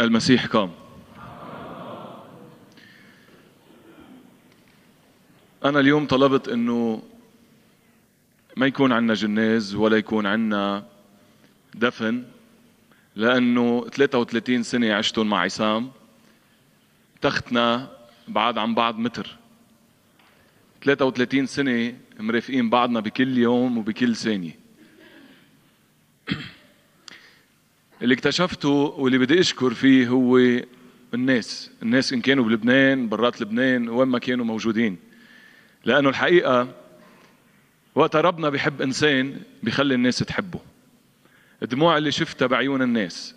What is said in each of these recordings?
المسيح قام أنا اليوم طلبت أنه ما يكون عندنا جناز ولا يكون عندنا دفن لأنه 33 سنة عشتهم مع عصام تختنا بعاد عن بعض متر 33 سنة مرافقين بعضنا بكل يوم وبكل ثانية اللي اكتشفته واللي بدي اشكر فيه هو الناس الناس ان كانوا بلبنان برات لبنان وين ما كانوا موجودين لانه الحقيقه وقت ربنا بيحب انسان بخلي الناس تحبه الدموع اللي شفتها بعيون الناس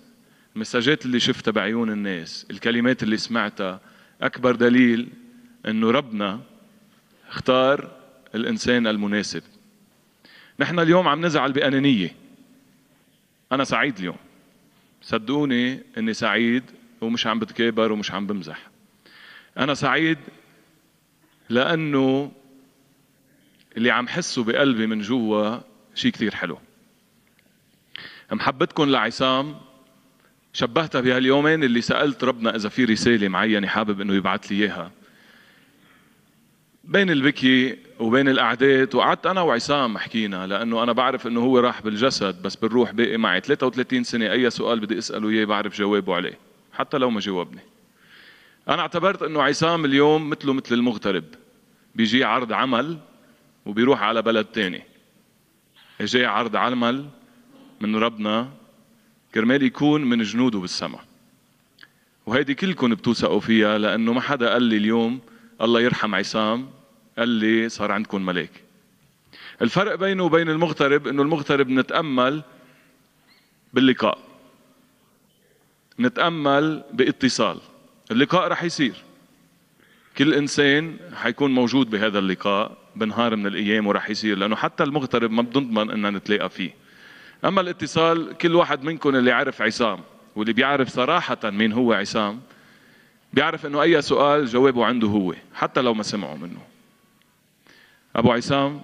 المساجات اللي شفتها بعيون الناس الكلمات اللي سمعتها اكبر دليل انه ربنا اختار الانسان المناسب نحن اليوم عم نزعل بانانيه انا سعيد اليوم صدقوني اني سعيد ومش عم بتكابر ومش عم بمزح انا سعيد لانه اللي عم حسه بقلبي من جوا شيء كثير حلو محبتكم لعصام شبهتها بهاليومين اللي سألت ربنا إذا في رسالة معينة حابب إنه يبعث لي إياها بين البكي وبين القعدات وقعدت انا وعصام حكينا لانه انا بعرف انه هو راح بالجسد بس بالروح باقي معي 33 سنه اي سؤال بدي اساله اياه بعرف جوابه عليه حتى لو ما جاوبني انا اعتبرت انه عصام اليوم مثله مثل المغترب بيجي عرض عمل وبيروح على بلد تاني اجى عرض عمل من ربنا كرمال يكون من جنوده بالسماء وهيدي كلكم بتوثقوا فيها لانه ما حدا قال لي اليوم الله يرحم عصام قال لي صار عندكم ملاك الفرق بينه وبين المغترب انه المغترب نتامل باللقاء نتامل باتصال اللقاء رح يصير كل انسان حيكون موجود بهذا اللقاء بنهار من الايام ورح يصير لانه حتى المغترب ما بنضمن اننا نتلاقى فيه اما الاتصال كل واحد منكم اللي عرف عصام واللي بيعرف صراحه مين هو عصام بيعرف انه اي سؤال جوابه عنده هو حتى لو ما سمعوا منه ابو عصام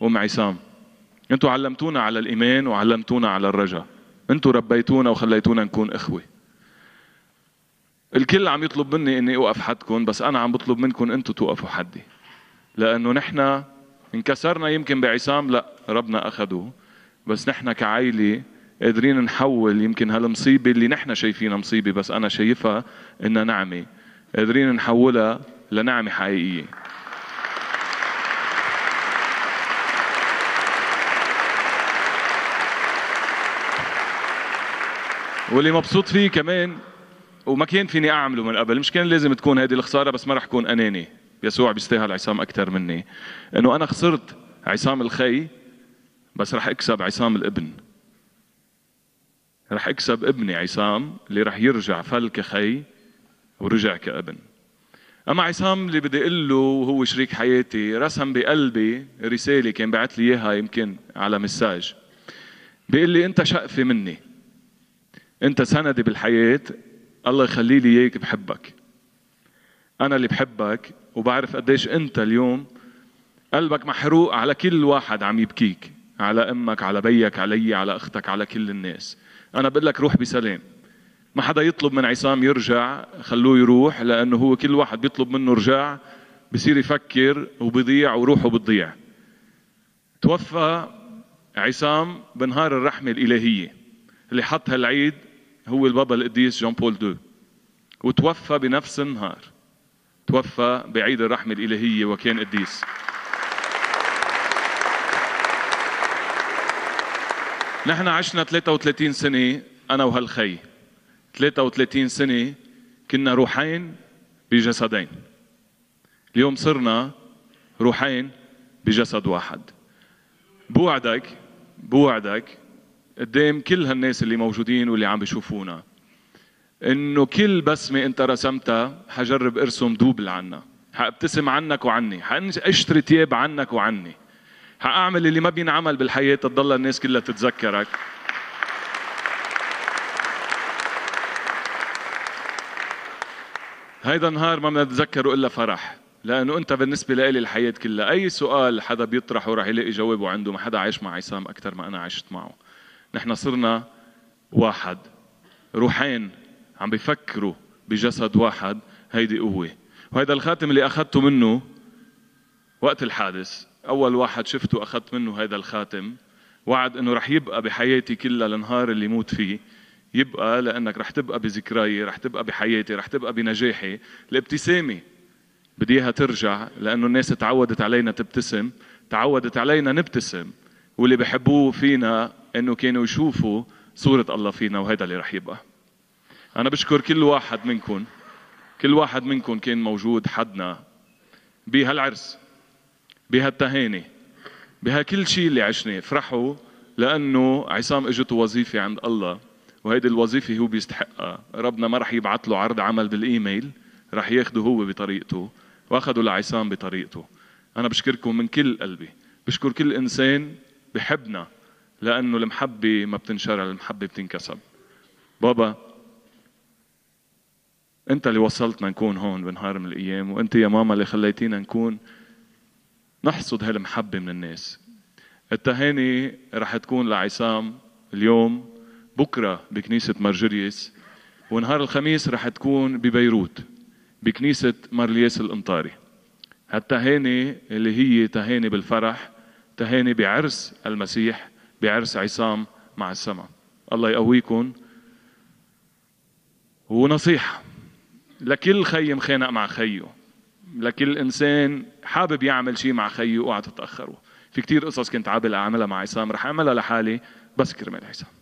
وام عصام انتوا علمتونا على الايمان وعلمتونا على الرجاء انتوا ربيتونا وخليتونا نكون اخوه الكل عم يطلب مني اني اوقف حدكم بس انا عم بطلب منكم انتوا توقفوا حدي لانه نحن انكسرنا يمكن بعصام لا ربنا اخده بس نحن كعائله قادرين نحول يمكن هالمصيبة اللي نحن شايفينها مصيبة بس أنا شايفها إنها نعمة قادرين نحولها لنعمة حقيقية واللي مبسوط فيه كمان وما كان فيني اعمله من قبل مش كان لازم تكون هذه الخساره بس ما رح اكون اناني يسوع بيستاهل عصام اكثر مني انه انا خسرت عصام الخي بس رح اكسب عصام الابن رح اكسب ابني عصام اللي رح يرجع فل كخي ورجع كابن اما عصام اللي بدي اقول له وهو شريك حياتي رسم بقلبي رساله كان بعت لي اياها يمكن على مساج بيقول لي انت شقفه مني انت سندي بالحياه الله يخلي لي اياك بحبك انا اللي بحبك وبعرف قديش انت اليوم قلبك محروق على كل واحد عم يبكيك على امك على بيك علي على اختك على كل الناس انا بقول لك روح بسلام ما حدا يطلب من عصام يرجع خلوه يروح لانه هو كل واحد بيطلب منه رجع بصير يفكر وبضيع وروحه بتضيع توفى عصام بنهار الرحمة الإلهية اللي حط هالعيد هو البابا القديس جون بول دو وتوفى بنفس النهار توفى بعيد الرحمة الإلهية وكان قديس نحن عشنا 33 سنة أنا وهالخي 33 سنة كنا روحين بجسدين اليوم صرنا روحين بجسد واحد بوعدك بوعدك قدام كل هالناس اللي موجودين واللي عم بيشوفونا انه كل بسمه انت رسمتها حجرب ارسم دوبل عنا حابتسم عنك وعني حاشتري ثياب عنك وعني حأعمل اللي ما بينعمل بالحياة تضل الناس كلها تتذكرك هيدا النهار ما بنتذكره إلا فرح لأنه أنت بالنسبة لإلي الحياة كلها أي سؤال حدا بيطرحه رح يلاقي جوابه عنده ما حدا عايش مع عصام أكثر ما أنا عشت معه نحن صرنا واحد روحين عم بيفكروا بجسد واحد هيدي قوة وهيدا الخاتم اللي أخذته منه وقت الحادث اول واحد شفته اخذت منه هذا الخاتم وعد انه رح يبقى بحياتي كلها النهار اللي موت فيه يبقى لانك رح تبقى بذكراي رح تبقى بحياتي رح تبقى بنجاحي الابتسامه بدي اياها ترجع لانه الناس تعودت علينا تبتسم تعودت علينا نبتسم واللي بحبوه فينا انه كانوا يشوفوا صورة الله فينا وهذا اللي رح يبقى انا بشكر كل واحد منكم كل واحد منكم كان موجود حدنا بهالعرس بهالتهاني بهكل شيء اللي عشناه فرحوا لانه عصام اجته وظيفه عند الله وهيدي الوظيفه هو بيستحقها ربنا ما رح يبعث له عرض عمل بالايميل رح ياخده هو بطريقته واخده لعصام بطريقته انا بشكركم من كل قلبي بشكر كل انسان بحبنا لانه المحبه ما بتنشرع المحبه بتنكسب بابا انت اللي وصلتنا نكون هون بنهار من الايام وانت يا ماما اللي خليتينا نكون نحصد هالمحبة من الناس التهاني رح تكون لعصام اليوم بكرة بكنيسة مرجريس ونهار الخميس رح تكون ببيروت بكنيسة مارلياس الانطاري هالتهاني اللي هي تهاني بالفرح تهاني بعرس المسيح بعرس عصام مع السماء الله يقويكم ونصيحة لكل خيم خانق مع خيه لكل انسان حابب يعمل شيء مع خيه اوعى تتاخروا في كتير قصص كنت عابل اعملها مع عصام رح اعملها لحالي بس كرمال عصام